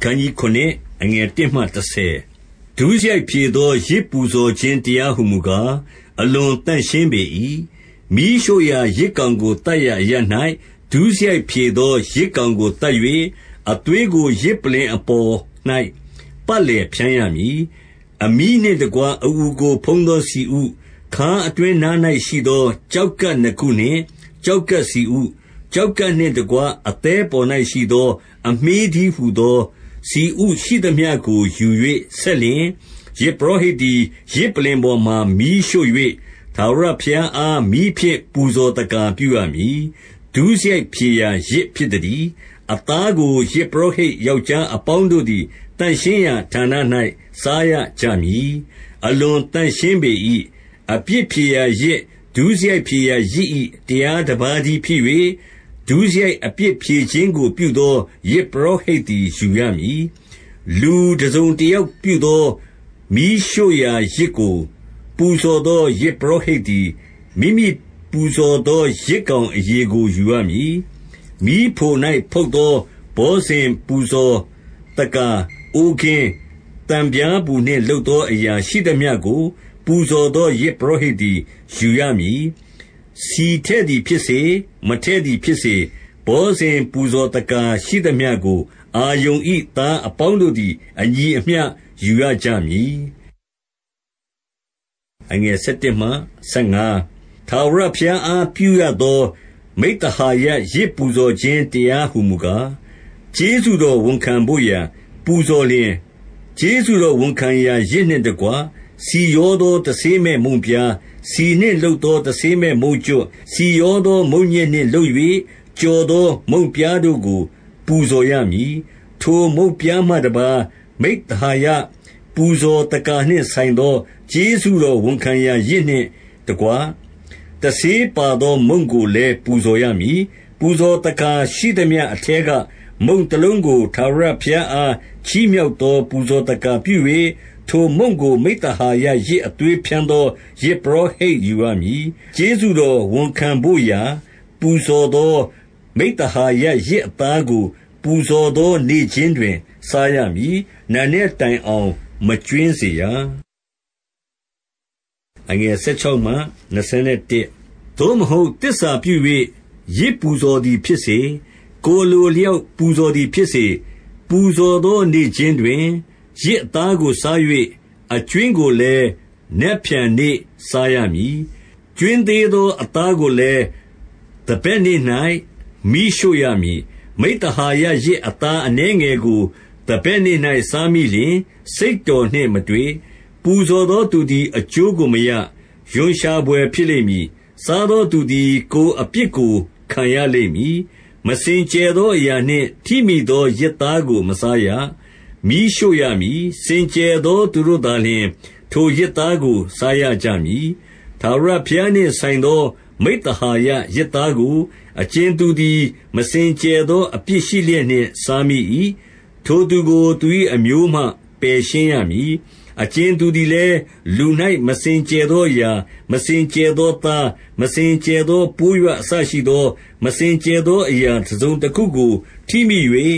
အခန်းကြီး9အငယ်1မှ30ဒုစရိုက်ဖြေသောယဇ်ပူဇော်ခြင်းတရားဟူမူကား၊အလွန်သန့်ရှင်းပေ၏။မီးရှို့ရာယဇ်ကောင်ကိုသတ်ရာအရပ်၌ဒုစရိုက်ဖြေသောယဇ်ကောင်ကိုသတ်၍၊အသွေးကိုယဇ်ပလ္လင်အပေါ်၌ပတ်လည်ဖြန်းရမည်။အမြီးနှင့်တကွအအူကိုဖုံးသောဆီဥ၊ခါးအတွင်းနား၌ရှိသောကျောက်ကပ်နှစ်ခုနှင့်ကျောက်ကပ်ဆီဥ၊ကျောက်ကပ်နှင့်တကွအသည်းပေါ်၌ရှိသော အမြှေးတည်းဟူသောဆီဥရှိသမျှကိုယူ၍ဆက်လျှင်၊ယဇ်ပုရောဟိတ်သည်ယဇ်ပလ္လင်ပေါ်မှာမီးရှို့၍ထာဝရဘုရားအားမီးဖြင့်ပူဇော်သက္ကာပြုရမည်။ဒုစရိုက်ဖြေရာယဇ်ဖြစ်သတည်း။အသားကိုယဇ်ပုရောဟိတ်ယောက်ျားအပေါင်းတို့သည်သန့်ရှင်းရာဌာန၌စားရကြမည်။အလွန်သန့်ရှင်းပေ၏။အပြစ်ဖြေရာယဇ်၊ဒုစရိုက်ဖြေရာယဇ်၏တရားတပါးတည်းဖြစ်၍၊ဒုစရိုက်အပြစ်ဖြေခြင်းကို ပြုသောယဇ်ပုရောဟိတ်သည်ယူရမည်။လူတစုံတယောက်ပြုသောမီးရှို့ရာယဇ်ကို ပူဇော်သောယဇ်ပုရောဟိတ်သည်၊မိမိပူဇော်သောယဇ်ကောင်အရေကိုယူရမည်။မီးဖို၌ဖုတ်သောဘောဇဉ်ပူဇော်သက္ကာ၊အိုးကင်း၊သံပြားပူနှင့်လုပ်သောအရာရှိသမျှကို ပူဇော်သောယဇ်ပုရောဟိတ်သည်ယူရမည်စီထည့်သည်ဖြစ်စေ၊မထည့်သည်ဖြစ်စေ၊ဘောဇဉ်ပူဇော်သက္ကာရှိသမျှကိုအာရုန်၏သားအပေါင်းတို့သည်အညီအမျှယူရကြမည်။11ထာဝရဘုရားအားပြုရသောမိဿဟာယယဇ်ပူဇော်ခြင်းတရားဟူမူကား၊ကျေးဇူးတော်ဝန်ခံဘို့ရာပူဇော်လျှင်၊ကျေးဇူးတော်ဝန်ခံရာယဇ်နှင့်တကွဆီရောသောတဆေးမဲ့မုန့်ပြားဆီနှင့်လုပ်သောတဆေးမဲ့မုန့်ကြွပ်၊ဆီရောသောမုန့်ညက်နှင့်လုပ်၍ကျော်သောမုန့်ပြားတို့ကိုပူဇော်ရမည်။ထိုမုန့်ပြားမှတပါးမိဿဟာယပူဇော်သက္ကာနှင့်ဆိုင်သောကျေးဇူးတော်ဝန်ခံရာယဇ်နှင့်တကွတဆေးပါသောမုန့်ကိုလည်းပူဇော်ရမည်။ပူဇော်သက္ကာရှိသမျှအထဲကမုန့်တလုံးကို ထာဝရဘုရားအားချီးမြှောက်သော ပူဇော်သက္ကာပြု၍ထိုမုန့်ကိုမိဿဟာယယဇ်အသွေးဖြန်းသောယဇ်ပုရောဟိတ်ယူရမည်။ကျေးဇူးတော်ဝန်ခံဘို့ရာပူဇော်သော မိဿဟာယယဇ်အသားကို ပူဇော်သောနေ့ခြင်းတွင် စားရမည်။နံနက်တိုင်အောင်မကြွင်းစေရ။သို့မဟုတ်သစ္စာပြု၍ယဇ်ပူဇော်သည်ဖြစ်စေ၊ကိုယ်အလိုအလျောက်ပူဇော်သည်ဖြစ်စေ၊ပူဇော်သောနေ့ခြင်းတွင်ယစ်အသားကိုစား၍အကြွင်းကိုလည်းနက်ဖြန်နေ့စားရမည်။ကြွင်းသေးသောအသားကိုလည်းသန်ဘက်နေ့၌မီးရှို့ရမည်။မိဿဟာယယဇ်အသားအနည်းငယ်ကိုသန်ဘက်နေ့၌စားမိလျှင် စိတ်တော်နှင့်မတွေ့။ပူဇော်သောသူသည်အကျိုးကိုမရ။ရွံရှာဘွယ်ဖြစ်လိမ့်မည်။စားသောသူသည် ကိုယ်အပြစ်ကိုခံရလိမ့်မည်။မစင်ကြယ်သောအရာနှင့် ထိမိသောယစ်သားကိုမစားရမီးရှို့ရမည်။စင်ကြယ်သော သူတို့သာလျှင်ထိုယဇ်သားကို စားရကြမည်။ထာဝရဘုရားနှင့်ဆိုင်သော မိဿဟာယယဇ်သားကိုအကြင်သူသည် မစင်ကြယ်သောအပြစ်ရှိလျက်နှင့်စားမိ၏။ထိုသူကိုသူ၏အမျိုးမှပယ်ရှင်းရမည်။အကြင်သူသည်လည်းလူ၌မစင်ကြယ်သောအရာ၊မစင်ကြယ်သောသား၊မစင်ကြယ်သောပိုးရွအစရှိသောမစင်ကြယ်သောအရာတစုံတခုကို ထိမိ၍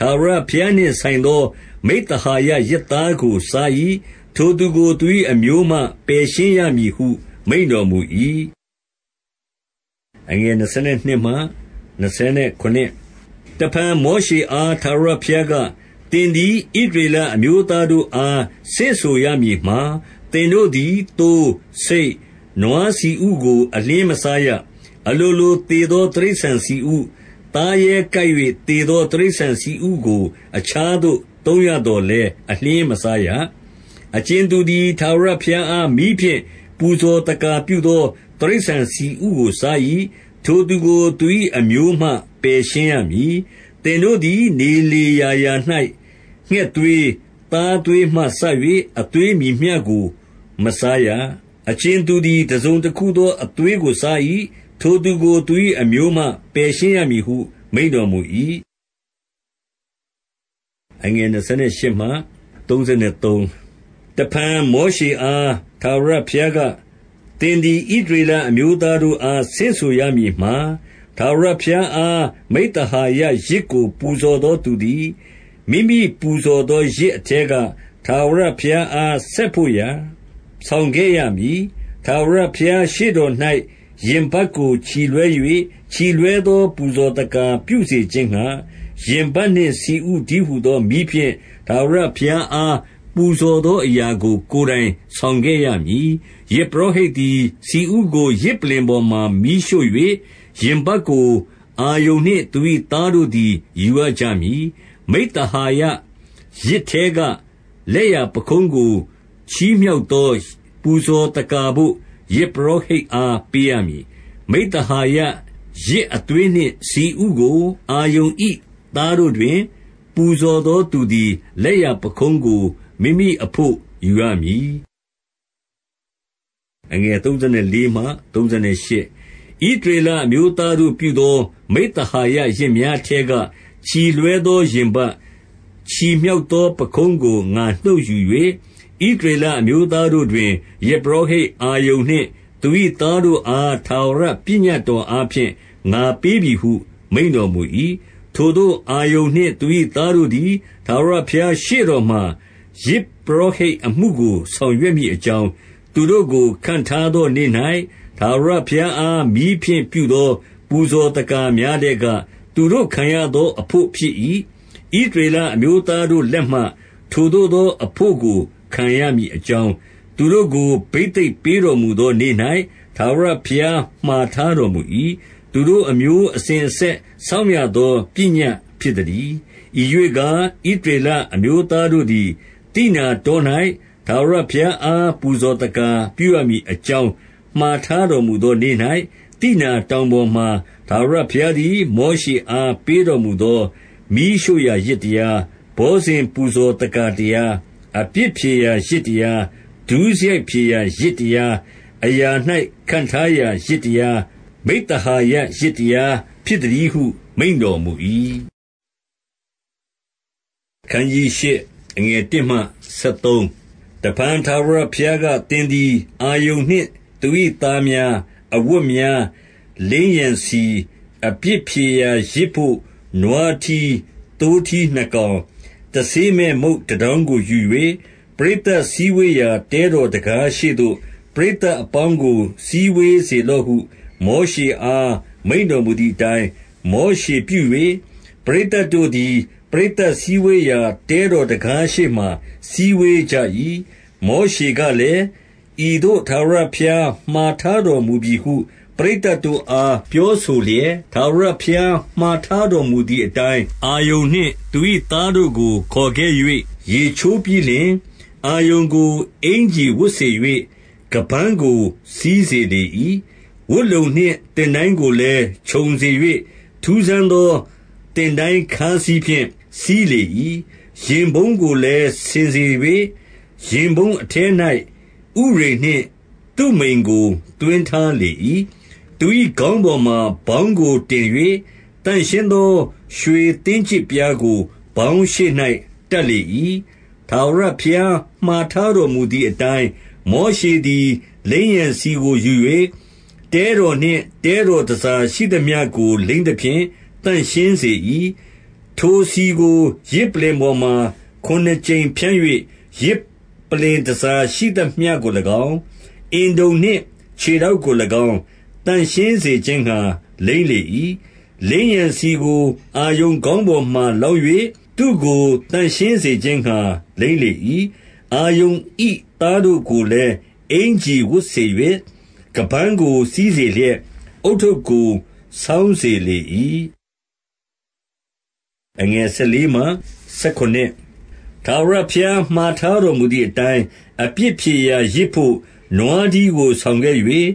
ထာဝရဘုရားနှင့်ဆိုင်သောမိဿဟာယယဇ်သားကိုစား၏။ထိုသူကိုသူ၏အမျိုးမှပယ်ရှင်းရမည်ဟုမိန့်တော်မူ၏။တဖန်မောရှေအားထာဝရဘုရားက၊သင်သည်ဣသရေလအမျိုးသားတို့အားဆင့်ဆိုရမည်မှာ၊သင်တို့သည်သိုး၊ဆိတ်၊နွားဆီဥကိုအလျှင်းမစားရ။အလိုလိုသေသောတိရစ္ဆာန်ဆီဥသားရဲကိုက်၍သေသောတိရစ္ဆာန်ဆီဥကို အခြားသို့ သုံးရသော်လည်းအလျှင်းမစားရ။7အကြင်သူသည်ထာဝရဘုရားအားမီးဖြင့်ပူဇော်သက္ကာပြုသောတိရစ္ဆာန်ဆီဥကိုစား၏။ထိုသူကိုသူ၏အမျိုးမှပယ်ရှင်းရမည်။8သင်တို့သည်နေလေရာရာ၌ငှက်သွေး၊သားသွေးမှစ၍အသွေးမည်မျှကိုမစားရ။အကြင်သူသည်တစုံတခုသောအသွေးကိုစား၏။ထိုသူကိုသူ၏အမျိုးမှပယ်ရှင်းရမည်ဟုမိန့်တော်မူ၏။28တဖန်မောရှေအားထာဝရဘုရားက၊သင်သည်ဣသရေလအမျိုးသားတို့အားဆင့်ဆိုရမည်မှာ၊ထာဝရဘုရားအားမိဿဟာယယဇ်ကိုပူဇော်သောသူသည်မိမိပူဇော်သောယဇ်အထဲကထာဝရဘုရားအားဆက်ဘို့ရာဆောင်ခဲ့ရမည်။ထာဝရဘုရားရှေ့တော်၌၊ရင်ပတ်ကိုချီလွှဲ၍ချီလွှဲသောပူဇော်သက္ကာပြုစေခြင်းငှါ၊ရင်ပတ်နှင့်ဆီဥတည်းဟူသောမီးဖြင့်ထာဝရဘုရားအားပူဇော်သောအရာကိုကိုယ်တိုင်ဆောင်ခဲ့ရမည်။ယဇ်ပုရောဟိတ်သည်ဆီဥကိုယဇ်ပလ္လင်ပေါ်မှာမီးရှို့၍၊ရင်ပတ်ကိုအာရုန်နှင့်သူ၏သားတို့သည်ယူရကြမည်။မိဿဟာယယဇ်ထဲကလက်ျာပခုံးကိုချီးမြှောက်သောပူဇော်သက္ကာဘို့ယဇ်ပုရောဟိတ်အားပေးရမည်။မိဿဟာယယဇ်အသွေးနှင့်ဆီဥကိုအာရုန်၏သားတို့တွင် ပူဇော်သောသူသည်လက်ျာပခုံးကိုမိမိအဘို့ယူရမည်။34ဣသရေလအမျိုးသားတို့ပြုသော မိဿဟာယယဇ်များထဲကချီလွှဲသောရင်ပတ်၊ချီမြှောက်သော ပခုံးကိုငါနှုတ်ယူ၍ဣသရေလအမျိုးသားတို့တွင်ယဇ်ပုရောဟိတ်အာရုန်နှင့်သူ၏သားတို့အားထာဝရပညတ်တော်အားဖြင့်ငါပေးပြီဟု မိန့်တော်မူ၏။ထိုသို့အာရုန်နှင့်သူ၏သားတို့သည်ထာဝရဘုရားရှေ့တော်မှာယဇ်ပုရောဟိတ်အမှုကို ဆောင်ရွက်မည်အကြောင်း၊သူတို့ကိုခန့်ထားသောနေ့၌ထာဝရဘုရားအားမီးဖြင့်ပြုသော ပူဇော်သက္ကာများထဲကသူတို့ခံရသောအဘို့ဖြစ်၏။ဣသရေလအမျိုးသားတို့လက်မှ ထိုသို့သောအဘို့ကိုခံရမည်အကြောင်း၊သူတို့ကိုဘိသိက်ပေးတော်မူသောနေ့၌ထာဝရဘုရားမှာထားတော်မူ၏။သူတို့အမျိုးအစဉ်အဆက်စောင့်ရသောပညတ်ဖြစ်သတည်း။ဤရွေ့ကား၊ဣသရေလအမျိုးသားတို့သည်သိနာတော၌ထာဝရဘုရားအားပူဇော်သက္ကာပြုရမည်အကြောင်းမှာထားတော်မူသောနေ့၌သိနာတောင်ပေါ်မှာထာဝရဘုရားသည်မောရှေအားပေးတော်မူသော မီးရှို့ရာယဇ်တရား၊ဘောဇဉ်ပူဇော်သက္ကာတရားအပြစ်ဖြေရာယဇ်တရား၊ဒုစရိုက်ဖြေရာယဇ်တရား၊အရာ၌ခန့်ထားရာယဇ်တရား၊မိဿဟာယယဇ်တရားဖြစ်သတည်းဟု မိန့်တော်မူ၏။8တဖန်ထာဝရဘုရားက၊သင်သည် အာရုန်နှင့်သူ၏သားများ၊အဝတ်များ၊လိမ်းရန်ဆီ၊အပြစ်ဖြေရာယဇ်ဘို့နွားထီးသိုးထီးနှစ်ကောင်တဆေးမဲ့မုန့်တတောင်းကိုယူ၍ပရိသတ်စည်းဝေးရာတဲတော်တံခါးရှေ့သို့ပရိသတ်အပေါင်းကိုစည်းဝေးစေလော့ဟု မောရှေအားမိန့်တော်မူသည်အတိုင်း၊မောရှေပြု၍၊ပရိသတ်တို့သည်ပရိသတ်စည်းဝေးရာတဲတော်တံခါးရှေ့မှာစည်းဝေးကြ၏။မောရှေကလည်း၊ဤသို့ထာဝရဘုရားမှာထားတော်မူပြီဟုပရိသတ်တို့အားပြောဆိုလျက်၊ထာဝရဘုရားမှာထားတော်မူသည်အတိုင်း၊အာရုန်နှင့်သူ၏သားတို့ကိုခေါ်ခဲ့၍ရေချိုးပြီးလျှင်၊အာရုန်ကိုအင်္ကျီဝတ်စေ၍ခါးပန်းကိုစည်းစေလေ၏။ဝတ်လုံနှင့်သင်တိုင်းကိုလည်းခြုံစေ၍ထူးဆန်းသောသင်တိုင်းခါးစည်းဖြင့်စည်းလေ၏။ရင်ဖုံးကိုလည်းဆင်စေ၍ရင်ဖုံးအထဲ၌ဥရိမ်နှင့်သုမိမ်ကိုသွင်းထားလေ၏သူ၏ခေါင်းပေါ်မှာဗေါင်းကိုတင်၍၊သန့်ရှင်းသော ရွှေသင်းကျစ်ပြားကိုဗေါင်းရှေ့၌တပ်လေ၏။ထာဝရဘုရားမှာထားတော်မူသည်အတိုင်း၊မောရှေသည်လိမ်းရန်ဆီကိုယူ၍၊တဲတော်နှင့်တဲတော်တန်ဆာရှိသမျှကိုလိမ်းသဖြင့်သန့်ရှင်းစေ၏။ထိုဆီကိုယဇ်ပလ္လင်ပေါ်မှာခုနစ်ကြိမ်ဖြန်း၍ယဇ်ပလ္လင်တန်ဆာရှိသမျှကို၎င်း၊အင်တုံနှင့် ခြေထောက်ကို၎င်းသန့်ရှင်းစေခြင်းငှါလိမ်းလေ၏။လိမ်းရန်ဆီကို အာရုန်ခေါင်းပေါ်မှာလောင်း၍သူ့ကိုသန့်ရှင်းစေခြင်းငှါလိမ်းလေ၏။အာရုန်၏သားတို့ကိုလည်းအင်္ကျီဝတ်စေ၍ခါးပန်းကိုစည်းစေလျက်၊ဦးထုပ်ကိုဆောင်းစေလေ၏။ထာဝရဘုရားမှာထားတော်မူသည်အတိုင်းအပြစ်ဖြေရာယဇ်ဘို့နွားထီးကိုဆောင်ခဲ့၍၊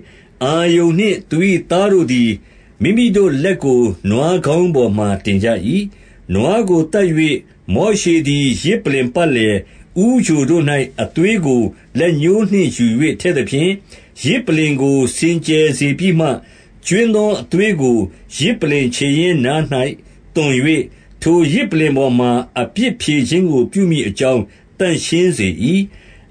။အာရုန်နှင့်သူ၏သားတို့သည်မိမိတို့လက်ကိုနွားခေါင်းပေါ်မှာတင်ကြ၏။နွားကိုသတ်၍မောရှေသည်ယဇ်ပလ္လင်ပတ်လည်၊ဦးချိုတို့၌အသွေးကို လက်ညှိုးနှင့်ယူ၍ထည့်သဖြင့်၊ယဇ်ပလ္လင်ကို စင်ကြယ်စေပြီးမှ၊ကြွင်းသောအသွေးကိုယဇ်ပလ္လင်ခြေရင်းနား၌သွန်၍၊ထိုယဇ်ပလ္လင်ပေါ်မှာအပြစ်ဖြေခြင်းကိုပြုမည်အကြောင်းသန့်ရှင်းစေ၏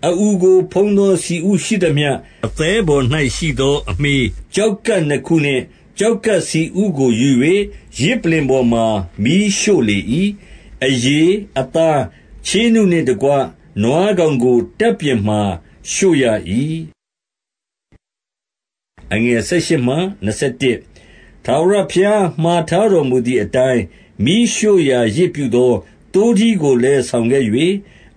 အအူကိုဖုံးသောဆီဥရှိသမျှ၊အသည်းပေါ်၌ရှိသော အမြှေး၊ကျောက်ကပ်နှစ်ခုနှင့်ကျောက်ကပ်ဆီဥကိုယူ၍ယဇ်ပလ္လင်ပေါ်မှာမီးရှို့လေ၏။အရေ၊အသား၊ချေးနုနှင့်တကွနွားကောင်ကိုတပ်ပြင်မှာရှို့ရ၏။ထာဝရဘုရားမှာထားတော်မူသည်အတိုင်း၊မီးရှို့ရာယဇ်ပြုသောသိုးထီးကိုလည်းဆောင်ခဲ့၍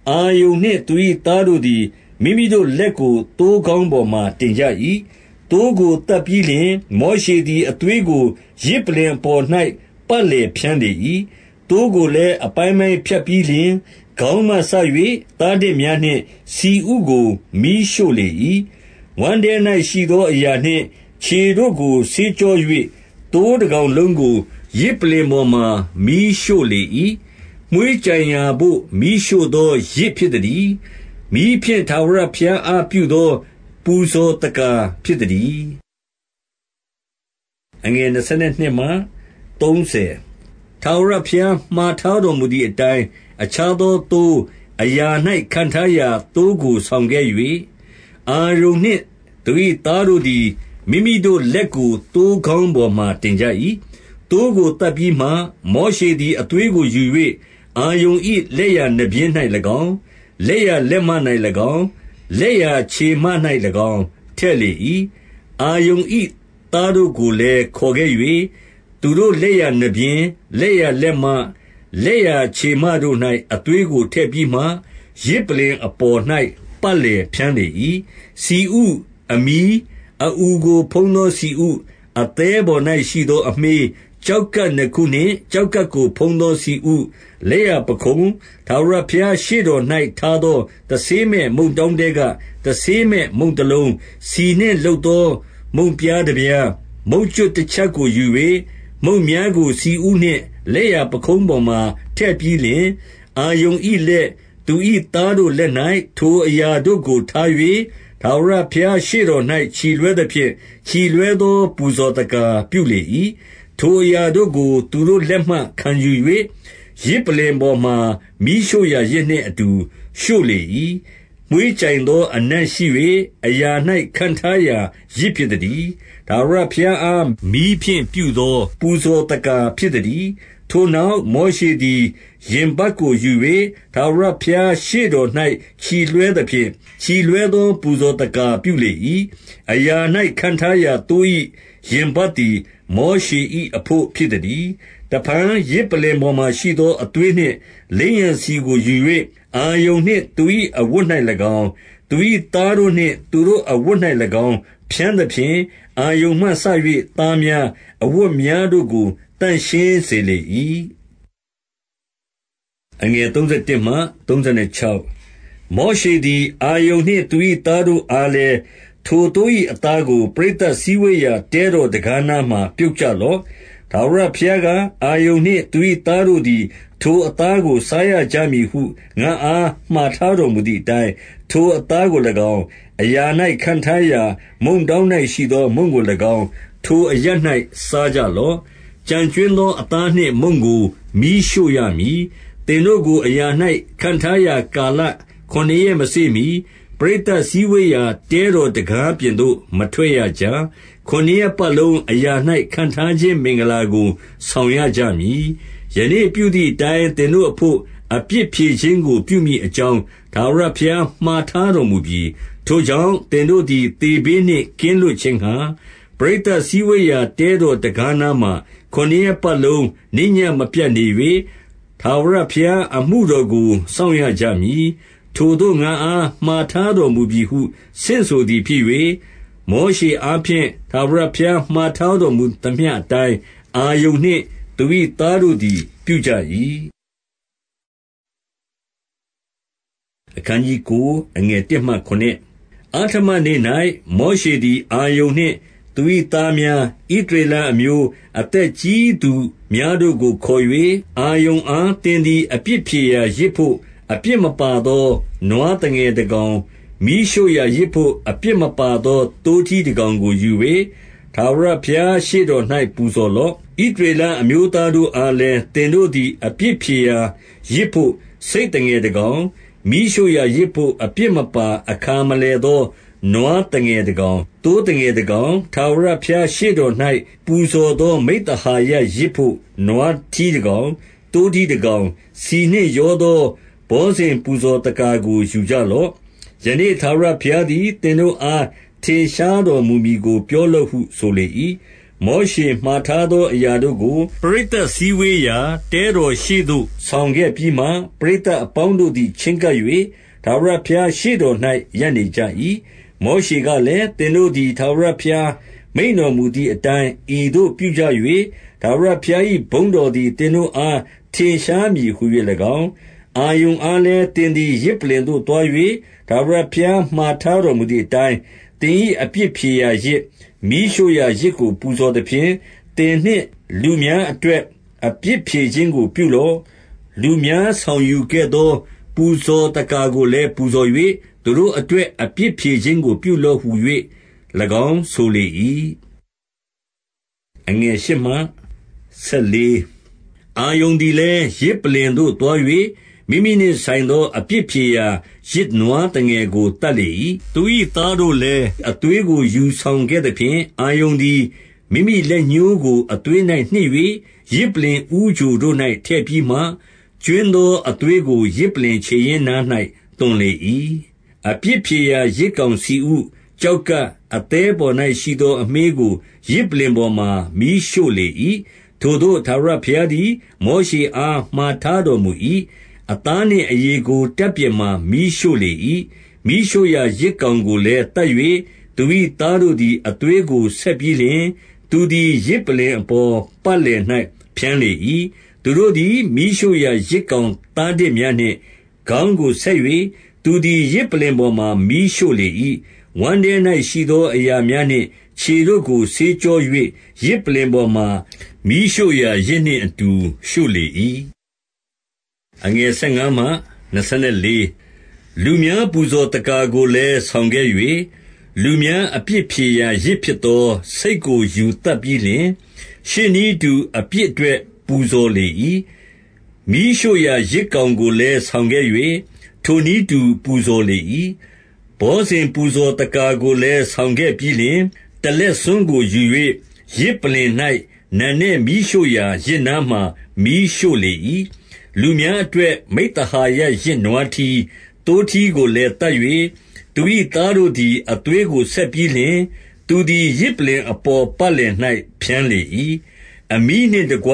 ။အာရုန်နှင့်သူ၏သားတို့သည်မိမိတို့လက်ကိုသိုးခေါင်းပေါ်မှာတင်ကြ၏။သိုးကိုသတ်ပြီးလျှင်၊မောရှေသည်အသွေးကိုယဇ်ပလ္လင်အပေါ်၌ပတ်လည်ဖြန်းလေ၏။သိုးကိုလည်းအပိုင်းပိုင်းဖြတ်ပြီးလျှင်၊ခေါင်းမှစ၍သားတစ်များနှင့်ဆီဥကို မီးရှို့လေ၏။ဝမ်းထဲ၌ရှိသောအရာနှင့်ခြေတို့ကိုဆေးကြော၍၊သိုးတကောင်လုံးကိုယဇ်ပလ္လင်ပေါ်မှာမီးရှို့လေ၏မွှေးကြိုင်ရာဘို့မီးရှို့သောယဇ်ဖြစ်သတည်း။မီးဖြင့်ထာဝရဘုရားအားပြုသော ပူဇော်သက္ကာဖြစ်သတည်း။22ထာဝရဘုရားမှာထားတော်မူသည်အတိုင်း၊အခြားသောသိုး၊အရာ၌ခန့်ထားရာသိုးကိုဆောင်ခဲ့၍၊အာရုန်နှင့်သူ၏သားတို့သည်မိမိတို့လက်ကိုသိုးခေါင်းပေါ်မှာတင်ကြ၏။သိုးကိုသတ်ပြီးမှ၊မောရှေသည်အသွေးကိုယူ၍၊အာရုန်၏လက်ျာနားပျဉ်း၌၎င်း၊လက်ျာလက်မ၌၎င်း၊လက်ျာခြေမ၌၎င်းထည့်လေ၏။အာရုန်၏သားတို့ကိုလည်းခေါ်ခဲ့၍၊သူတို့လက်ျာနားပျဉ်း၊လက်ျာလက်မ၊လက်ျာခြေမတို့၌အသွေးကိုထည့်ပြီးမှ၊ယဇ်ပလ္လင်အပေါ်၌ပတ်လည်ဖြန်းလေ၏။ဆီဥ၊အမြီး၊အအူကိုဖုံးသောဆီဥ၊အသည်းပေါ်၌ရှိသောအမြှေးကျောက်ကပ်နှစ်ခုနှင့်ကျောက်ကပ်ကိုဖုံးသောဆီဥ၊လက်ျာပခုံး၊ထာဝရဘုရားရှေ့တော်၌ထားသောတဆေးမဲ့မုန့်တောင်းထဲကတဆေးမဲ့မုန့်တလုံး၊ဆီနှင့်လုပ်သော မုန့်ပြားတပြား၊မုန့်ကြွပ်တချပ်ကိုယူ၍၊မုန့်များကိုဆီဥနှင့်လက်ျာပခုံးပေါ်မှာထည့်ပြီးလျှင်၊အာရုန်၏လက်၊သူ၏သားတို့လက်၌ထိုအရာတို့ကိုထား၍၊ထာဝရဘုရားရှေ့တော်၌ချီလွှဲသဖြင့်၊ချီလွှဲသော ပူဇော်သက္ကာပြုလေ၏။ထိုအရာတို့ကို သူတို့လက်မှခံယူ၍ယဇ်ပလ္လင်ပေါ်မှာမီးရှို့ရာယဇ်နှင့်အတူရှို့လေ၏။မွှေးကြိုင်သော အနံ့ရှိ၍အရာ၌ခန့်ထားရာယဇ်ဖြစ်သတည်း။ထာဝရဘုရားအားမီးဖြင့်ပြုသော ပူဇော်သက္ကာဖြစ်သတည်း။ထိုနောက်၊မောရှေသည်ရင်ပတ်ကိုယူ၍ထာဝရဘုရားရှေ့တော်၌ချီလွှဲသဖြင့်၊ချီလွှဲသောပူဇော်သက္ကာပြုလေ၏။အရာ၌ခန့်ထားရာသိုး၏ရင်ပတ်သည်မောရှေ၏အဘို့ဖြစ်သတည်း။တဖန်ယဇ်ပလ္လင်ပေါ်မှာရှိသောအသွေးနှင့်လိမ်းရန်ဆီကိုယူ၍၊အာရုန်နှင့်သူ၏အဝတ်၌၎င်း၊သူ၏သားတို့နှင့်သူတို့အဝတ်၌၎င်းဖြန်းသဖြင့်၊အာရုန်မှစ၍သားများ၊အဝတ်များတို့ကိုသန့်ရှင်းစေလေ၏။31မောရှေသည်အာရုန်နှင့်သူ၏သားတို့အားလည်း၊ထိုသိုး၏အသားကိုပရိသတ်စည်းဝေးရာတဲတော်တံခါးနားမှာပြုတ်ကြလော့။ထာဝရဘုရားက၊အာရုန်နှင့်သူ၏သားတို့သည်ထိုအသားကိုစားရကြမည်ဟုငါ့အားမှာထားတော်မူသည်အတိုင်း၊ထိုအသားကို၎င်း၊အရာ၌ခန့်ထားရာမုန့်တောင်း၌ရှိသော မုန့်ကို၎င်း၊ထိုအရပ်၌စားကြလော့ကျန်ကြွင်းသောအသားနှင့်မုန့်ကိုမီးရှို့ရမည်။သင်တို့ကိုအရာ၌ခန့်ထားရာကာလခုနစ်ရက်မစေ့မှီ၊ပရိသတ်စည်းဝေးရာတဲတော်တံခါးပြင်သို့မထွက်ရကြ။ခုနစ်ရက်ပတ်လုံးအရာ၌ခန့်ထားခြင်းမင်္ဂလာကိုဆောင်ရကြမည်။ယနေ့ပြုသည်အတိုင်းသင်တို့အဘို့အပြစ်ဖြေခြင်းကိုပြုမည်အကြောင်းထာဝရဘုရားမှာထားတော်မူပြီ။ထိုကြောင့်သင်တို့သည်သေဘေးနှင့်ကင်းလွတ်ခြင်းငှါ၊ပရိသတ်စည်းဝေးရာတဲတော်တံခါးနားမှာခုနစ်ရက်ပတ်လုံးနေ့ညဉ့်မပြတ်နေ၍ထာဝရဘုရားအမှုတော်ကိုစောင့်ရကြမည်။ထိုသို့ငါ့အားမှာထားတော်မူပြီဟုဆင့်ဆိုသည်ဖြစ်၍၊မောရှေအားဖြင့်ထာဝရဘုရားမှာထားတော်မူသမျှအတိုင်းအာရုန်နှင့်သူ၏သားတို့သည်ပြုကြ၏။အဋ္ဌမနေ့၌မောရှေသည်အာရုန်နှင့်သူ၏သားများ၊ဣသရေလအမျိုးအသက်ကြီးသူများတို့ကိုခေါ်၍၊အာရုန်အား၊သင်သည်အပြစ်ဖြေရာယဇ်ဘို့အပြစ်မပါသောနွားသငယ်တကောင်၊မီးရှို့ရာယဇ်ဘို့အပြစ်မပါသောသိုးထီးတကောင်ကိုယူ၍၊ထာဝရဘုရားရှေ့တော်၌ပူဇော်လော့။ဣသရေလအမျိုးသားတို့အားလည်း၊သင်တို့သည်အပြစ်ဖြေရာယဇ်ဘို့ဆိတ်သငယ်တကောင်၊မီးရှို့ရာယဇ်ဘို့အပြစ်မပါအခါမလည်သော၊နွားသငယ်တကောင်၊သိုးသငယ်တကောင်၊ထာဝရဘုရားရှေ့တော်၌ပူဇော်သောမိဿဟာယယဇ်ဘို့နွားထီးတကောင်၊သိုးထီးတကောင်၊ဆီနှင့်ရောသောဘောဇဉ်ပူဇော်သက္ကာကိုယူကြလော့။ယနေ့ထာဝရဘုရားသည်သင်တို့အားထင်ရှားတော်မူမည်ကို ပြောလော့ဟုဆိုလေ၏။မောရှေမှာထားသောအရာတို့ကိုပရိသတ်စည်းဝေးရာတဲတော်ရှေ့သို့ဆောင်ခဲ့ပြီးမှ၊ပရိသတ်အပေါင်းတို့သည်ချဉ်းကပ်၍ထာဝရဘုရားရှေ့တော်၌ရပ်နေကြ၏။မောရှေကလည်း၊သင်တို့သည်ထာဝရဘုရားမိန့်တော်မူသည်အတိုင်းဤသို့ပြုကြ၍၊ထာဝရဘုရား၏ဘုန်းတော်သည်သင်တို့အားထင်ရှားမည်ဟူ၍၎င်း၊အာရုန်အားလည်း၊သင်သည်ယဇ်ပလ္လင်သို့သွား၍၊ထာဝရဘုရားမှာထားတော်မူသည်အတိုင်း၊သင်၏အပြစ်ဖြေရာယဇ်၊မီးရှို့ရာယဇ်ကို ပူဇော်သဖြင့်၊သင်နှင့် လူများအတွက်အပြစ်ဖြေခြင်းကို ပြုလော့။လူများဆောင်ယူခဲ့သောပူဇော်သက္ကာကိုလည်းပူဇော်၍သူတို့အတွက်အပြစ်ဖြေခြင်းကိုပြုလော့ဟူ၍၎င်းဆိုလေ၏။8အာရုန်သည်လည်းယဇ်ပလ္လင်သို့သွား၍မိမိနှင့်ဆိုင်သောအပြစ်ဖြေရာယဇ်နွားသငယ်ကိုသတ်လေ၏။သူ၏သားတို့လည်းအသွေးကိုယူဆောင်ခဲ့သဖြင့်၊အာရုန်သည်မိမိလက်ညှိုးကိုအသွေး၌နှစ်၍ယဇ်ပလ္လင်ဦးချိုတို့၌ထည့်ပြီးမှ၊ကြွင်းသောအသွေးကိုယဇ်ပလ္လင်ခြေရင်းနား၌သွန်လေ၏။အပြစ်ဖြေရာယဇ်ကောင်ဆီဥ၊ကျောက်ကပ်၊အသည်းပေါ်၌ရှိသောအမြှေးကိုယဇ်ပလ္လင်ပေါ်မှာမီးရှို့လေ၏။ထိုသို့ထာဝရဘုရားသည်မောရှေအားမှာထားတော်မူ၏။အသားနှင့်အရေကိုတပ်ပြင်မှာမီးရှို့လေ၏။မီးရှို့ရာယဇ်ကောင်ကိုလည်းသတ်၍၊သူ၏သားတို့သည်အသွေးကို ဆက်ပြီးလျှင်၊သူသည်ယဇ်ပလ္လင်အပေါ်ပတ်လည်၌ဖြန်းလေ၏။သူတို့သည်မီးရှို့ရာယဇ်ကောင်သားတစ်များနှင့်ခေါင်းကိုဆက်၍သူသည်ယဇ်ပလ္လင်ပေါ်မှာမီးရှို့လေ၏။ဝမ်းထဲ၌ရှိသောအရာများနှင့်ခြေတို့ကိုဆေးကြော၍ယဇ်ပလ္လင်ပေါ်မှာမီးရှို့ရာယဇ်နှင့်အတူရှို့လေ၏။လူများ ပူဇော်သက္ကာကိုလည်းဆောင်ခဲ့၍၊လူများအပြစ်ဖြေရာယဇ်ဖြစ်သောဆိတ်ကိုယူသတ်ပြီးလျှင်၊ရှေ့နည်းတူအပြစ်အတွက်ပူဇော်လေ၏။မီးရှို့ရာယဇ်ကောင်ကိုလည်းဆောင်ခဲ့၍ထိုနည်းတူပူဇော်လေ၏။ဘောဇဉ်ပူဇော်သက္ကာကိုလည်းဆောင်ခဲ့ပြီးလျှင်၊တလက်ဆွန်းကိုယူ၍ယဇ်ပလ္လင်၌နံနက်မီးရှို့ရာယဇ်နားမှာမီးရှို့လေ၏။လူများအတွက် မိဿဟာယယဇ်နွားထီး၊သိုးထီးကိုလည်းသတ်၍၊သူ၏သားတို့သည်အသွေးကိုဆက်ပြီးလျှင်၊သူသည်ယဇ်ပလ္လင်အပေါ်ပတ်လည်၌ဖြန်းလေ၏။အမြီးနှင့်တကွ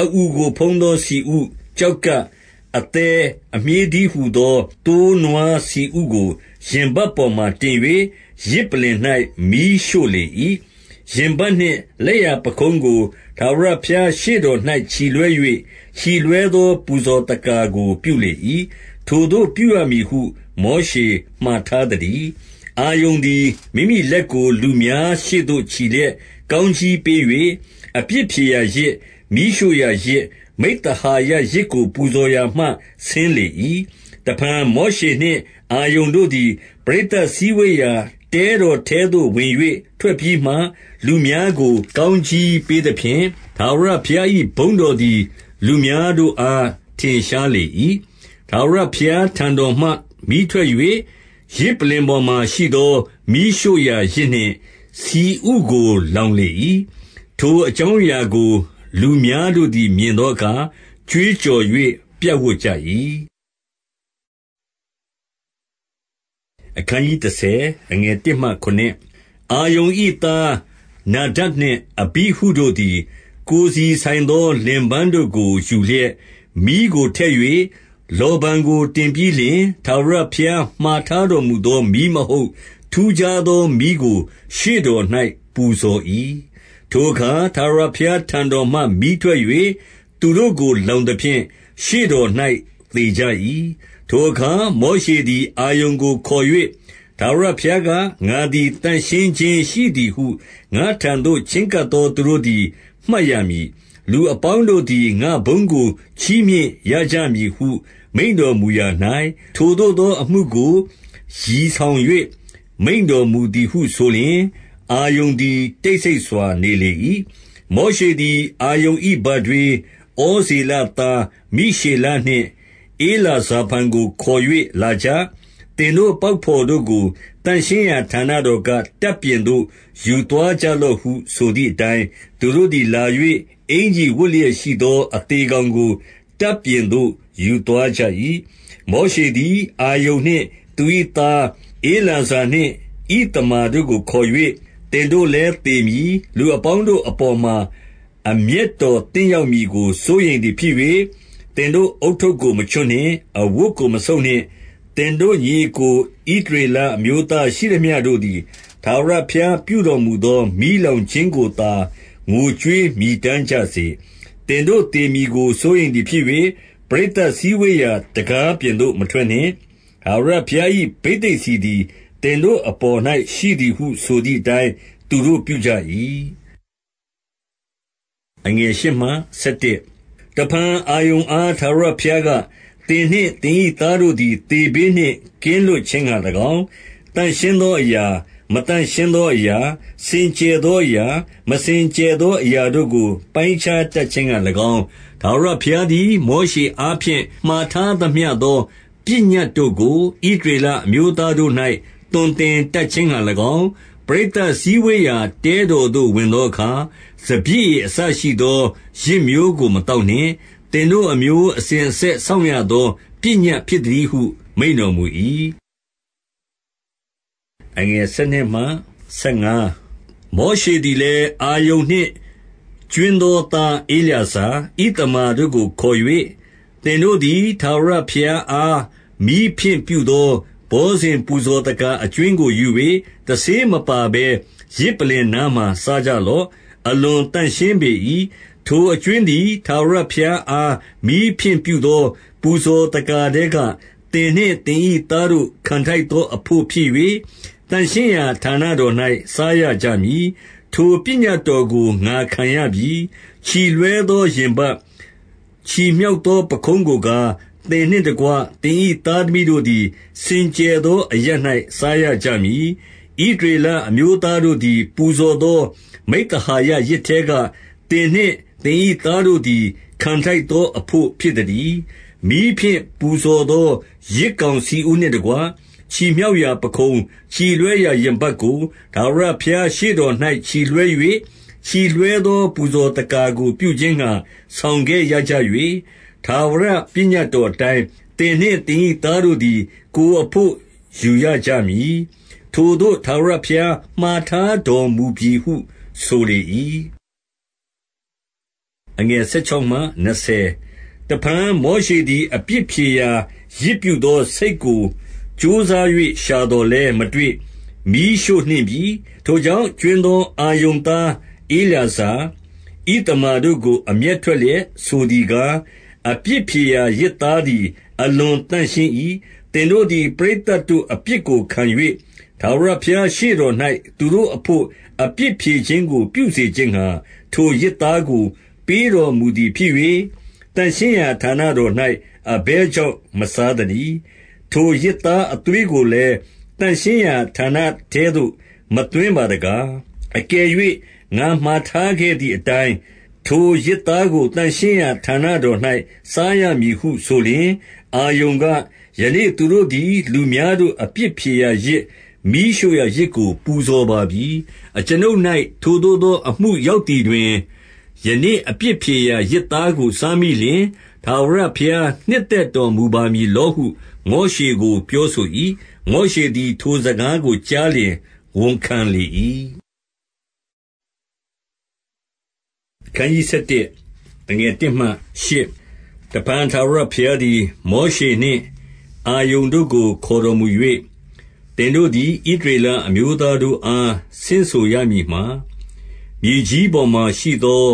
အအူကိုဖုံးသောဆီဥ၊ကျောက်ကပ်၊အသည်းအမြှေးတည်းဟူသောသိုးနွားဆီဥကိုရင်ပတ်ပေါ်မှာတင်၍ယဇ်ပလ္လင်၌မီးရှို့လေ၏။ရင်ပတ်နှင့်လက်ျာပခုံးကိုထာဝရဘုရား ရှေ့တော်၌ချီလွှဲ၍ချီလွှဲသော ပူဇော်သက္ကာကို ပြုလေ၏။ထိုသို့ပြုရမည်ဟု မောရှေမှာထားသတည်း။အာရုန်သည်မိမိလက်ကိုလူများရှေ့သို့ချီလျက်ကောင်းကြီးပေး၍၊အပြစ်ဖြေရာယဇ်၊မီးရှို့ရာယဇ်မိဿဟာယယဇ်ကိုပူဇော်ရာမှဆင်းလေ၏။တဖန်မောရှေနှင့်အာရုန်တို့သည်ပရိသတ်စည်းဝေးရာတဲတော်ထဲသို့ဝင်၍ထွက်ပြီးမှ၊လူများကို ကောင်းကြီးပေးသဖြင့်၊ထာဝရဘုရား၏ဘုန်းတော်သည် လူများတို့အားထင်ရှားလေ၏။ထာဝရဘုရားထံတော်မှမီးထွက်၍၊ယဇ်ပလ္လင်ပေါ်မှာရှိသောမီးရှို့ရာယဇ်နှင့်ဆီဥကိုလောင်လေ၏။ထိုအကြောင်းအရာကိုလူများတို့သည် မြင်သောအခါကြွေးကြော်၍ပြပ်ဝပ်ကြ၏။အာရုန်၏သားနာဒပ်နှင့်အဘိဟုတို့သည် ကိုယ်စီဆိုင်သော လင်ပန်းတို့ကိုယူလျက်၊မီးကိုထည့်၍လောဗန်ကို တင်ပြီးလျှင်၊ထာဝရဘုရားမှာထားတော်မူသောမီးမဟုတ်၊ထူးခြားသောမီးကို ရှေ့တော်၌ပူဇော်၏ထိုအခါထာဝရဘုရားထံတော်မှမီးထွက်၍သူတို့ကိုလောင်သဖြင့်ရှေ့တော်၌သေကြ၏။ထိုအခါမောရှေသည်အာရုန်ကိုခေါ်၍၊ထာဝရဘုရားက၊ငါသည်သန့်ရှင်းခြင်းရှိသည်ဟုငါ့ထံသို့ချဉ်းကပ်သောသူတို့သည်မှတ်ရမည်။လူအပေါင်းတို့သည်ငါ့ဘုန်းကိုချီးမြှင့်ရကြမည်ဟု မိန့်တော်မူရာ၌ထိုသို့သောအမှုကိုရည်ဆောင်၍မိန့်တော်မူသည်ဟုဆိုလျှင်အာရုန်သည်တိတ်ဆိတ်စွာနေလေ၏။မောရှေသည်အာရုန်၏ဘထွေးဩဇေလသားမိရှေလနှင့်ဧလာဇာဖန်ကိုခေါ်၍လာကြ။သင်တို့ပေါက်ဘော်တို့ကိုသန့်ရှင်းရာဌာနတော်ကတပ်ပြင်သို့ ယူသွားကြလော့ဟုဆိုသည်အတိုင်း၊သူတို့သည်လာ၍အင်္ကျီဝတ်လျက်ရှိသောအသေကောင်ကိုတပ်ပြင်သို့ယူသွားကြ၏။မောရှေသည်အာရုန်နှင့်သူ၏သားဧလာဇာနှင့်ဣသမာတို့ကိုခေါ်၍သင်တို့လည်းသေမည်။လူအပေါင်းတို့အပေါ်မှာ အမျက်တော်သင့်ရောက်မည်ကိုစိုးရိမ်သည်ဖြစ်၍၊သင်တို့ဦးထုပ်ကိုမချွတ်နှင့်။အဝတ်ကိုမဆုတ်နှင့်။သင်တို့ညီအစ်ကိုဣသရေလအမျိုးသားရှိသမျှတို့သည်ထာဝရဘုရားပြုတော်မူသောမီးလောင်ခြင်းကိုသာငိုကြွေးမြည်တမ်းကြစေ။သင်တို့သေမည်ကိုစိုးရိမ်သည်ဖြစ်၍၊ပရိသတ်စည်းဝေးရာတံခါးပြင်သို့မထွက်နှင့်။ထာဝရဘုရား၏ဘိသိက်ဆီသည်သင်တို့အပေါ်၌ရှိသည်ဟု ဆိုသည်အတိုင်းသူတို့ပြုကြ၏။တဖန်အာရုန်အားထာဝရဘုရားက၊သင်နှင့်သင်၏သားတို့သည်သေဘေးနှင့်ကင်းလွတ်ခြင်းငှါ၎င်း၊သန့်ရှင်းသောအရာ၊မသန့်ရှင်းသောအရာ၊စင်ကြယ်သောအရာ၊မစင်ကြယ်သော အရာတို့ကို ပိုင်းခြားတတ်ခြင်းငှါ၎င်း၊ထာဝရဘုရားသည် မောရှေအားဖြင့်မှာထားသမျှသောပညတ်တို့ကိုဣသရေလအမျိုးသားတို့၌သွန်သင်တတ်ခြင်းငှါ၎င်း၊ပရိသတ်စည်းဝေးရာတဲတော်သို့ဝင်သောအခါ၊စပျစ်ရည်အစရှိသောယစ်မျိုးကိုမသောက်နှင့်။သင်တို့အမျိုးအစဉ်အဆက်စောင့်ရသောပညတ်ဖြစ်သတည်းဟုမိန့်တော်မူ၏။မောရှေသည်လည်း၊အာရုန်နှင့်ကြွင်းသောသားဧလျာဇာ၊ဣသမာတို့ကိုခေါ်၍၊သင်တို့သည်ထာဝရဘုရားအားမီးဖြင့်ပြုသောဘောဇဉ်ပူဇော်သက္ကာအကြွင်းကိုယူ၍တဆေးမပါဘဲယဇ်ပလ္လင်နားမှာစားကြလော့။အလွန်သန့်ရှင်းပေ၏။ထိုအကြွင်းသည်ထာဝရဘုရားအားမီးဖြင့်ပြုသော ပူဇော်သက္ကာထဲကသင်နှင့်သင်၏သားတို့ခံထိုက်သောအဘို့ဖြစ်၍၊သန့်ရှင်းရာဌာနတော်၌စားရကြမည်။ထိုပညတ်တော်ကိုငါခံရပြီ။ချီလွှဲသောရင်ပတ်၊ချီမြှောက်သောပခုံးကိုကားသင်နှင့်တကွသင်၏သားသမီးတို့သည် စင်ကြယ်သော အရပ်၌စားရကြမည်။ဣသရေလအမျိုးသားတို့သည် ပူဇော်သော မိဿဟာယယဇ်ထဲကသင်နှင့်သင်၏သားတို့သည်ခံထိုက်သောအဘို့ဖြစ်သတည်း။မီးဖြင့်ပူဇော်သောယဇ်ကောင်ဆီဥနှင့်တကွချီမြှောက်ရာပခုံး၊ချီလွှဲရာရင်ပတ်ကိုထာဝရဘုရားရှေ့တော်၌ချီလွှဲ၍၊ချီလွှဲသော ပူဇော်သက္ကာကို ပြုခြင်းငှါဆောင်ခဲ့ရကြ၍၊ထာဝရပညတ်တော်အတိုင်းသင်နှင့်သင်၏သားတို့သည် ကိုယ်အဘို့ယူရကြမည်။ထိုသို့ထာဝရဘုရားမှာထားတော်မူပြီဟု ဆိုလေ၏။တဖန်မောရှေသည်အပြစ်ဖြေရာယဇ်ပြုသောဆိတ်ကိုကြိုးစား၍ရှာသော်လည်းမတွေ့။မီးရှို့နှင့်ပြီ။ထိုကြောင့်ကြွင်းသောအာရုန်သားဧလာဇာ၊ဣသမာတို့ကို အမျက်ထွက်လျက် ဆိုသည်ကားအပြစ်ဖြေရာယဇ်သားသည်အလွန်သန့်ရှင်း၏။သင်တို့သည်ပရိသတ်တို့အပြစ်ကိုခံ၍ထာဝရဘုရားရှေ့တော်၌သူတို့အဘို့အပြစ်ဖြေခြင်းကိုပြုစေခြင်းငှါထိုယဇ်သားကို ပေးတော်မူသည်ဖြစ်၍၊သန့်ရှင်းရာဌာနတော်၌အဘယ်ကြောင့်မစားသနည်း။ထိုယဇ်သားအသွေးကိုလည်းသန့်ရှင်းရာဌာနထဲသို့မသွင်းပါတကား။အကယ်၍ငါမှာထားခဲ့သည်အတိုင်းထိုယဇ်သားကိုသန့်ရှင်းရာဌာနတော်၌စားရမည်ဟုဆိုလျှင်၊အာရုန်က၊ယနေ့သူတို့သည်လူများတို့အပြစ်ဖြေရာယဇ်၊မီးရှို့ရာယဇ်ကိုပူဇော်ပါပြီ။အကျွန်ုပ်၌ထိုသို့သော အမှုရောက်သည်တွင်၊ယနေ့အပြစ်ဖြေရာယဇ်သားကိုစားမိလျှင်၊ထာဝရဘုရားနှစ်သက်တော်မူပါမည်လောဟုမောရှေကို ပြောဆို၏။မောရှေသည်ထိုစကားကို ကြားလျှင်ဝန်ခံလေ၏။အခန်းကြီး7အငယ်1မှ8တပန်သာရဖျားသည်မောရှေနှင့်အာယုန်တို့ကို ခေါ်တော်မူ၍တင်တို့သည်ဣဒရေလအမျိုးသားတို့အားဆင့်ဆိုရမည်မှာမြေကြီးပေါ်မှာရှိသော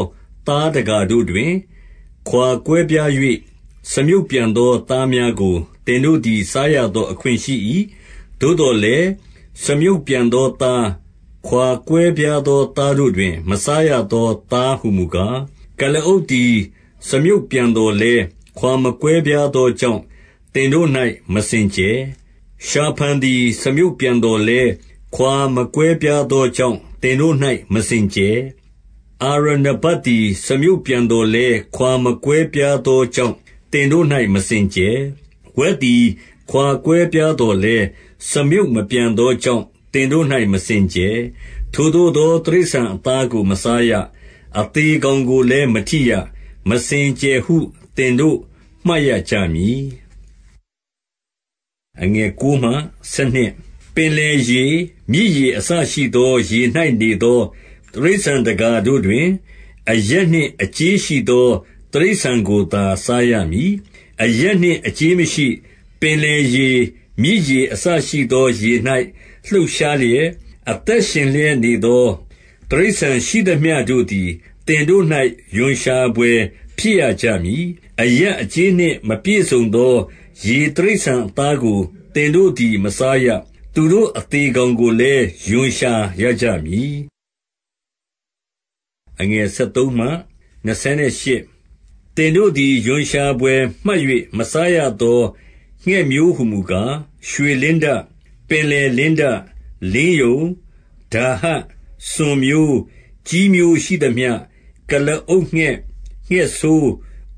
သားတကာတို့တွင် ခွာကွဲပြား၍စမြုပ်ပြန်သောသားများကိုတင်တို့သည်စားရသောအခွင့်ရှိ၏သို့တော်လည်းစမြုပ်ပြန်သောသားခွာကွဲပြားသောသားတို့တွင် မစားရသောသားဟူမူကား၊ကုလားအုပ်သည်စားမြုပ်ပြန်သော်လည်းခွာမကွဲပြားသောကြောင့်သင်တို့၌မစင်ကြယ်။ရှာဖန်သည်စားမြုပ်ပြန်သော်လည်းခွာမကွဲပြားသောကြောင့်သင်တို့၌မစင်ကြယ်။အာရနဘက်သည်စားမြုပ်ပြန်သော်လည်းခွာမကွဲပြားသောကြောင့်သင်တို့၌မစင်ကြယ်။ဝက်သည်ခွာကွဲပြားသော်လည်းစားမြုပ်မပြန်သောကြောင့်င်တို့၌မစင်ကြယ်။ထိုသို့သောတိရစ္ဆာန်အသားကိုမစားရ။အသေကောင်ကိုလည်းမထိရ။မစင်ကြယ်ဟုသင်တို့မှတ်ရကြမည်။ပင်လယ်ရေ၊မြစ်ရေအစရှိသောရေ၌နေသောတိရစ္ဆာန်တကာတို့တွင်၊အရက်နှင့်အကြေးရှိသောတိရစ္ဆာန်ကိုသာစားရမည်။အရက်နှင့်အကြေးမရှိ။ပင်လယ်ရေ၊မြစ်ရေအစရှိသောရေ၌လှုပ်ရှားလျက်၊အသက်ရှင်လျက်နေသောတိရစ္ဆာန်ရှိသမျှတို့သည်သင်တို့၌ရွံရှာဘွယ်ဖြစ်ရကြမည်။အယပ်အကျေးနှင့် မပြည့်စုံသော ရေတိရစ္ဆာန်အသားကိုသင်တို့သည် မစားရ။သူတို့အသေကောင်ကိုလည်းရွံရှာရကြမည်။သင်တို့သည်ရွံရှာဘွယ်မှတ်၍မစားရသောငှက်မျိုးဟူမူကား၊ရွှေလင်းတပင်လယ်လင်းတ၊လင်းယုန်၊ဒါဟ၊စွန်မျိုး၊ကျီးမျိုးရှိသမျှ၊ကုလားအုတ်ငှက်၊ငှက်ဆိုး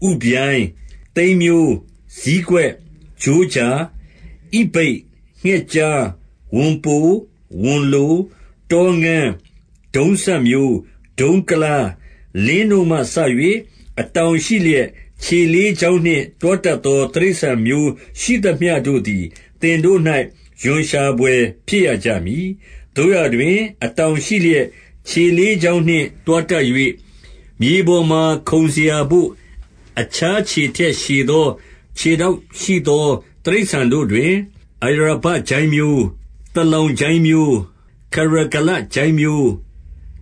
၊ဥဗျိုင်း၊သိမ်းမျိုး၊ဇီးကွက်၊ချိုးခြာ၊ဣဗိတ်၊ငှက်ကြား၊ဝံပို၊ဝံလို၊တောငန်း၊ဒုံးစပ်မျိုး၊ဒုံးကုလား၊လင်းတို့မှစ၍အတောင်ရှိလျက်၊ခြေလေးချောင်းနှင့်တွားတတ်သောတိရစ္ဆာန်မျိုးရှိသမျှတို့သည်သင်တို့၌ရွံရှာဘွယ်ဖြစ်ရကြမည်။သို့ရာတွင်အတောင်ရှိလျက်ခြေလေးချောင်းနှင့်တွားတတ်၍၊မြေပေါ်မှာခုန်စရာဘို့အခြားခြေထက်ရှည်သောခြေထောက်ရှိသောတိရစ္ဆာန်တို့တွင်၊အရာဘကျိုင်းမျိုး၊သလောင်ကျိုင်းမျိုး၊ခရဂလကျိုင်းမျိုး၊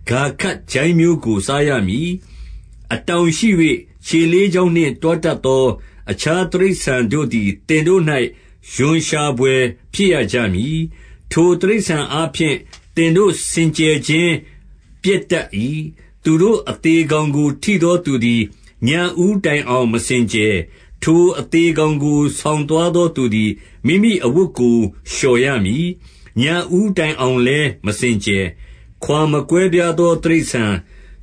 ဂါခကျိုင်းမျိုးကိုစားရမည်။အတောင်ရှိ၍ခြေလေးချောင်းနှင့်တွားတတ်သော အခြားတိရစ္ဆာန်တို့သည်သင်တို့၌ရွံရှာဘွယ်ဖြစ်ရကြမည်။ထိုတိရစ္ဆာန်အားဖြင့်သင်တို့စင်ကြယ်ခြင်းပျက်တတ်၏။သူတို့အသေကောင်ကိုထိသောသူသည်ညဦးတိုင်အောင်မစင်ကြယ်။ထိုအသေကောင်ကိုဆောင်သွားသောသူသည်မိမိအဝတ်ကိုလျှော်ရမည်။ညဦးတိုင်အောင်လည်းမစင်ကြယ်။ခွါမကွဲပြားသောတိရစ္ဆာန်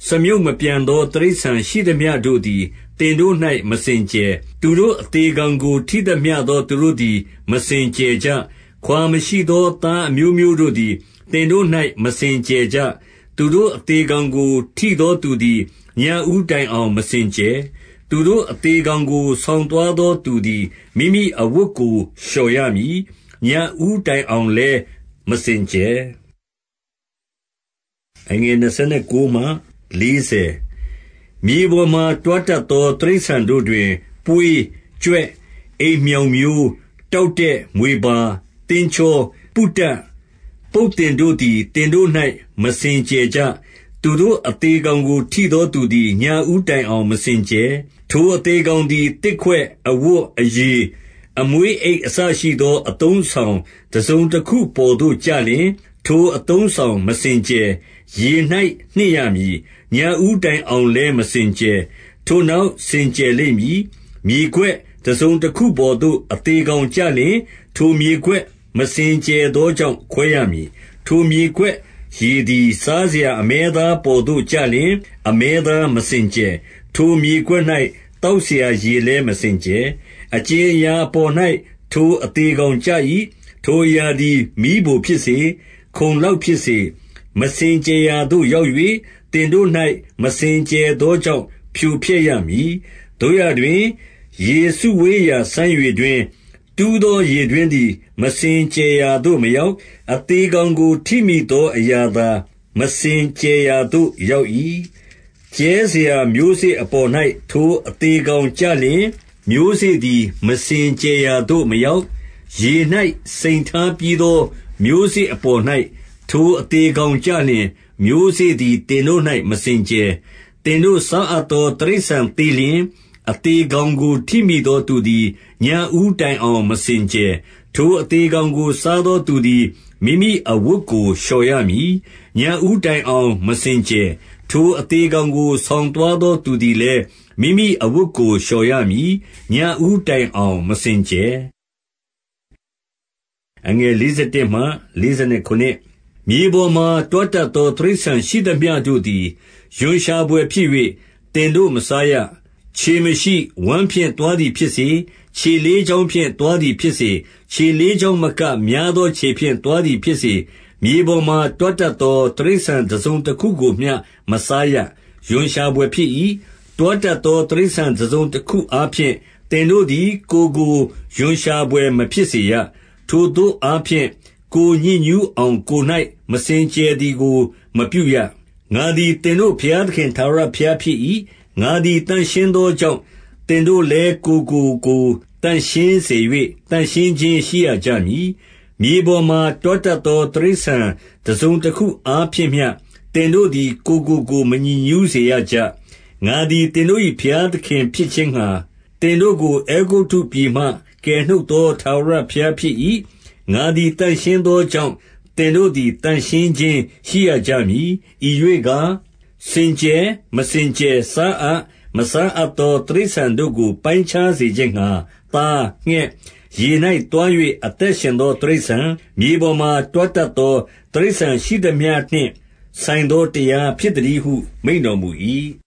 စမြုပ်မပြန်သောတိရစ္ဆာန်ရှိသမျှတို့သည်သင်တို့၌မစင်ကြယ်။သူတို့အသေကောင်ကို ထိသမျှသောသူတို့သည် မစင်ကြယ်ကြ။ခွာမရှိသောသားအမျိုးမျိုးတို့သည်သင်တို့၌မစင်ကြယ်ကြ။သူတို့အသေကောင်ကို ထိသော သူသည်ညဦးတိုင်အောင် မစင်ကြယ်။သူတို့အသေကောင်ကိုဆောင်သွားသောသူသည်မိမိအဝတ်ကိုလျှော်ရမည်။ညဦးတိုင်အောင်လည်းမစင်ကြယ်။29လေးဆယ်၊မြေပေါ်မှာတွားတတ်သောတိရစ္ဆာန်တို့တွင်၊ပွေး၊ကြွက်၊အိမ်မျောင်မျိုး၊တောက်တဲ့မြွေပါ၊သင်္ချော၊ပုတ္တ၊ပုတ်သင်တို့သည်သင်တို့၌မစင်ကြယ်ကြ။သူတို့အသေကောင်ကိုထိသောသူသည်ညဦးတိုင်အောင်မစင်ကြယ်။ထိုအသေကောင်သည်သစ်ခွက်၊အဝတ်၊အရေ၊အမွေးအိတ်အစရှိသောအသုံးအဆောင်တစုံတခုပေါ်သို့ကျလျှင်ထိုအသုံးအဆောင်မစင်ကြယ်၊ရေ၌နှစ်ရမည်။ညဦးတိုင်အောင်လည်းမစင်ကြယ်။ထိုနောက်စင်ကြယ်လိမ့်မည်။မြေကွက်တစုံတခုပေါ်သို့ အသေကောင်ကျလျှင်၊ထိုမြေကွက်မစင်ကြယ်သောကြောင့်ခွဲရမည်။ထိုမြေကွက်ရေသည်စားစရာအမဲသားပေါ်သို့ကျလျှင်၊အမဲသားမစင်ကြယ်။ထိုမြေကွက်၌သောက်စရာရေလည်းမစင်ကြယ်။အကြင်အရာအပေါ်၌ထိုအသေကောင်ကျ၏။ထိုအရာသည်မီးဖိုဖြစ်စေခုံလောက်ဖြစ်စေ၊မစင်ကြယ်ရာသို့ရောက်၍သင်တို့၌မစင်ကြယ်သောကြောင့်ဖြိုဖျက်ရမည်။သို့ရာတွင်၊ရေစုဝေးရာစမ်းရေတွင်း၊တူးသောရေတွင်းသည်မစင်ကြယ်ရာသို့မရောက်။အသေကောင်ကိုထိမိသောအရာသာမစင်ကြယ်ရာသို့ရောက်၏။ကြဲစရာမျိုးစေ့အပေါ်၌ထိုအသေကောင်ကျလျှင်၊မျိုးစေ့သည်မစင်ကြယ်ရာသို့မရောက်။ရေ၌စိမ်ထားပြီးသောမျိုးစေ့အပေါ်၌ထိုအသေကောင်ကျလျှင်၊မျိုးစေ့သည်သင်တို့၌မစင်ကြယ်။သင်တို့စားအပ်သောတိရစ္ဆာန်သေလျှင်၊အသေကောင်ကိုထိမိသောသူသည်ညဦးတိုင်အောင်မစင်ကြယ်။ထိုအသေကောင်ကိုစားသောသူသည်မိမိအဝတ်ကိုလျှော်ရမည်။ညဦးတိုင်အောင် မစင်ကြယ်။ထိုအသေကောင်ကိုဆောင်သွားသောသူသည်လည်းမိမိအဝတ်ကိုလျှော်ရမည်။ညဦးတိုင်အောင်မစင်ကြယ်အငယ်၄၁မှ၄၇မြေပေါ်မှာတွားတတ်သောတိရစ္ဆာန်ရှိသမျှတို့သည်ရွံရှာဘွယ်ဖြစ်၍သင်တို့မစားရ။ခြေမရှိ၊ဝမ်းဖြင့်သွားသည်ဖြစ်စေ၊ခြေလေးချောင်းဖြင့်သွားသည်ဖြစ်စေ၊ခြေလေးချောင်းမက များသောခြေဖြင့်သွားသည်ဖြစ်စေ၊မြေပေါ်မှာတွားတတ်သောတိရစ္ဆာန်တစုံတခုကိုမျှမစားရ။ရွံရှာဘွယ်ဖြစ်၏။တွားတတ်သောတိရစ္ဆာန်တစုံတခုအားဖြင့်သင်တို့သည် ကိုယ်ကိုရွံရှာဘွယ်မဖြစ်စေရထိုသို့အားဖြင့် ကိုယ်ညစ်ညူးအောင် ကိုယ်၌မစင်ကြယ်သည်ကို မပြုရ။ငါသည်သင်တို့ဘုရားသခင်ထာဝရဘုရားဖြစ်၏။ငါသည်သန့်ရှင်းသောကြောင့်၊သင်တို့လည်းကိုယ်ကိုကိုယ်သန့်ရှင်းစေ၍သန့်ရှင်းခြင်းရှိရကြမည်။မြေပေါ်မှာ တောတတ်သောတိရစ္ဆာန်တစုံတခုအားဖြင့်မျှသင်တို့သည်ကိုယ်ကိုကိုယ်မညစ်ညူးစေရကြ။ငါသည်သင်တို့၏ဘုရားသခင်ဖြစ်ခြင်းငှါသင်တို့ကိုအဲဂုတ္တုပြည်မှကယ်နှုတ်သောထာဝရဘုရားဖြစ်၏။ငါသည်သန့်ရှင်းသောကြောင့်၊သင်တို့သည်သန့်ရှင်းခြင်း ရှိရကြမည်။ဤရွေ့ကား၊စင်ကြယ်၊မစင်ကြယ်၊စားအပ်၊မစားအပ်သောတိရစ္ဆာန်တို့ကို ပိုင်းခြားစေခြင်းငှါ၊သား၊ငှက်၊ရေ၌သွား၍အသက်ရှင်သောတိရစ္ဆာန်၊မြေပေါ်မှာတွားတတ်သောတိရစ္ဆာန်ရှိသမျှနှင့်ဆိုင်သောတရားဖြစ်သတည်းဟုမိန့်တော်မူ၏။